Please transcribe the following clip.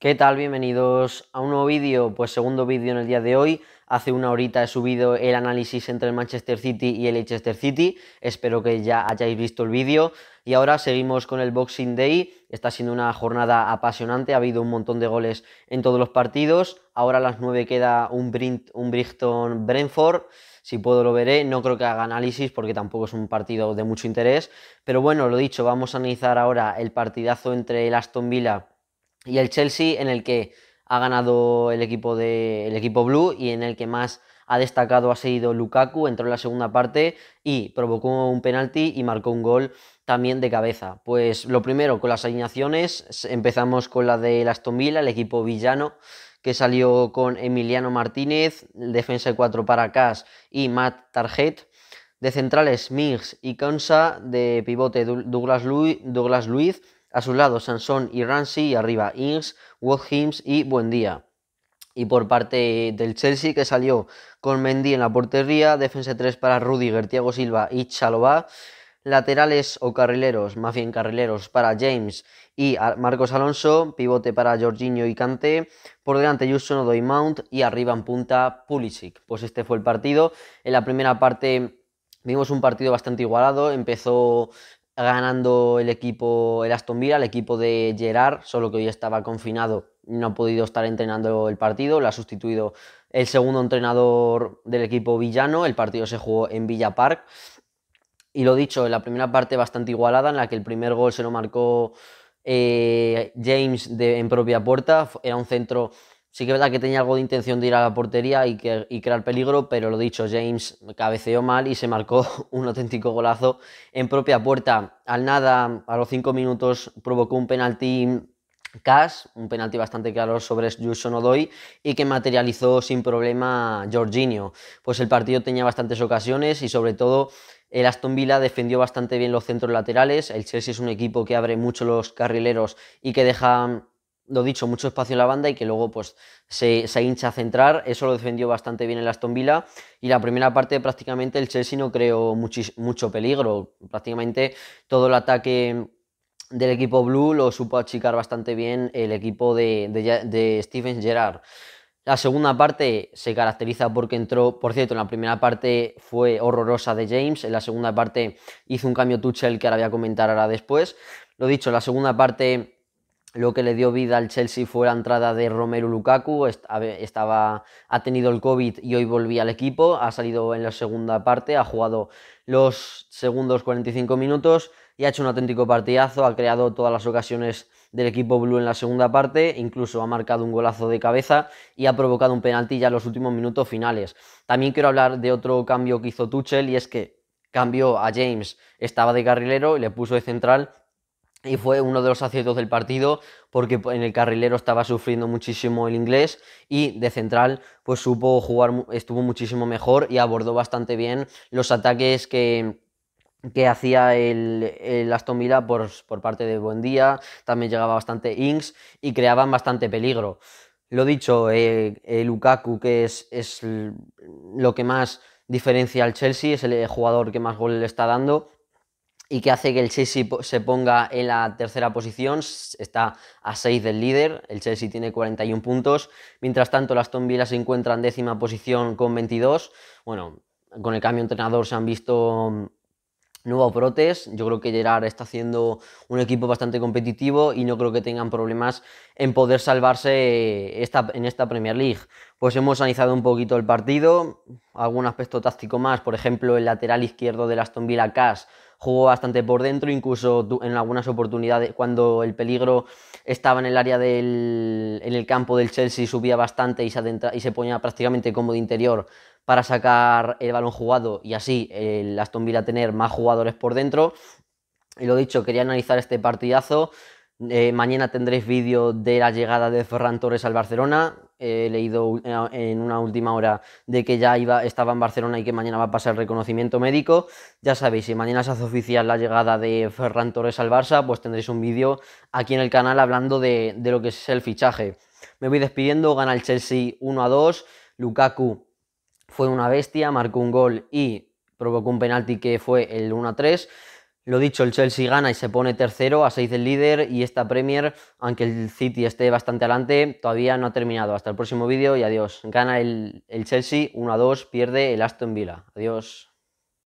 ¿Qué tal? Bienvenidos a un nuevo vídeo, pues segundo vídeo en el día de hoy. Hace una horita he subido el análisis entre el Manchester City y el Leicester City. Espero que ya hayáis visto el vídeo. Y ahora seguimos con el Boxing Day. Está siendo una jornada apasionante, ha habido un montón de goles en todos los partidos. Ahora a las 9 queda un, Brent, un Brentford. Si puedo lo veré, no creo que haga análisis porque tampoco es un partido de mucho interés. Pero bueno, lo dicho, vamos a analizar ahora el partidazo entre el Aston Villa y el Chelsea en el que ha ganado el equipo, de, el equipo blue y en el que más ha destacado ha sido Lukaku, entró en la segunda parte y provocó un penalti y marcó un gol también de cabeza. Pues lo primero, con las alineaciones, empezamos con la de Aston Villa, el equipo villano, que salió con Emiliano Martínez, defensa de 4 para Cas y Matt Target. De centrales, Migs y Kansa, de pivote Douglas Douglas Luiz a su lado Sansón y Ramsey, y arriba Ings, Hims y Buendía. Y por parte del Chelsea, que salió con Mendy en la portería, defensa 3 para Rudiger, Thiago Silva y Chalova. Laterales o carrileros, más bien carrileros para James y Marcos Alonso, pivote para Jorginho y Cante por delante Justo Odo Mount y arriba en punta Pulisic. Pues este fue el partido. En la primera parte Vimos un partido bastante igualado, empezó ganando el equipo, el Aston el equipo de Gerard, solo que hoy estaba confinado, no ha podido estar entrenando el partido, lo ha sustituido el segundo entrenador del equipo villano, el partido se jugó en Villa Park. Y lo dicho, en la primera parte bastante igualada, en la que el primer gol se lo marcó eh, James en propia puerta, era un centro Sí que es verdad que tenía algo de intención de ir a la portería y, crear peligro, pero lo dicho, James cabeceó mal y se marcó un auténtico golazo en propia puerta. Al nada, a los cinco minutos, provocó un penalti Cash, un penalti bastante claro sobre Juson Odoy y que materializó sin problema Jorginho. Pues el partido tenía bastantes ocasiones y sobre todo el Aston Villa defendió bastante bien los centros laterales. El Chelsea es un equipo que abre mucho los carrileros y que deja lo dicho, mucho espacio en la banda y que luego pues se, se, hincha a centrar. Eso lo defendió bastante bien el Aston Villa. Y la primera parte prácticamente el Chelsea no creó mucho peligro. Prácticamente todo el ataque del equipo blue lo supo achicar bastante bien el equipo de, de, de Steven Gerrard. La segunda parte se caracteriza porque entró, por cierto, en la primera parte fue horrorosa de James, en la segunda parte hizo un cambio Tuchel que ahora voy a comentar ahora después. Lo dicho, la segunda parte lo que le dio vida al Chelsea fue la entrada de Romero Lukaku, estaba, ha tenido el COVID y hoy volvía al equipo, ha salido en la segunda parte, ha jugado los segundos 45 minutos y ha hecho un auténtico partidazo, ha creado todas las ocasiones del equipo blue en la segunda parte, incluso ha marcado un golazo de cabeza y ha provocado un penalti ya en los últimos minutos finales. También quiero hablar de otro cambio que hizo Tuchel y es que cambió a James, estaba de carrilero y le puso de central y fue uno de los aciertos del partido porque pues, en el carrilero estaba sufriendo muchísimo el inglés y de central pues supo jugar, estuvo muchísimo mejor y abordó bastante bien los ataques que, que hacía el, el, Aston Villa por, parte de Buendía, también llegaba bastante Inks y creaban bastante peligro. Lo dicho, el eh, eh, Lukaku, que es, es lo que más diferencia al Chelsea, es el jugador que más goles le está dando, y que hace que el Chelsea se ponga en la tercera posición. Está a 6 del líder, el Chelsea tiene 41 puntos. Mientras tanto, las Aston Villa se encuentra en décima posición con 22. Bueno, con el cambio de entrenador se han visto Nuevo brotes. Yo creo que Gerard está haciendo un equipo bastante competitivo y no creo que tengan problemas en poder salvarse eh, esta, en esta Premier League. Pues hemos analizado un poquito el partido, algún aspecto táctico más, por ejemplo, el lateral izquierdo de Aston Villa Cash jugó bastante por dentro, incluso en algunas oportunidades cuando el peligro estaba en el área del en el campo del Chelsea subía bastante y se, y se ponía prácticamente como de interior para sacar el balón jugado y así el Aston Villa tener más jugadores por dentro. Y lo dicho, quería analizar este partidazo. Eh, mañana tendréis vídeo de la llegada de Ferran Torres al Barcelona. he leído eh, en una última hora de que ya iba, estaba en Barcelona y que mañana va a pasar el reconocimiento médico. Ya sabéis, si mañana se hace oficial la llegada de Ferran Torres al Barça, pues tendréis un vídeo aquí en el canal hablando de, de lo que es el fichaje. Me voy despidiendo, gana el Chelsea 1 a 2, Lukaku fue una bestia, marcó un gol y provocó un penalti que fue el 1-3. Lo dicho, el Chelsea gana y se pone tercero a 6 del líder y esta Premier, aunque el City esté bastante adelante, todavía no ha terminado. Hasta el próximo vídeo y adiós. Gana el, el Chelsea 1-2, pierde el Aston Villa. Adiós.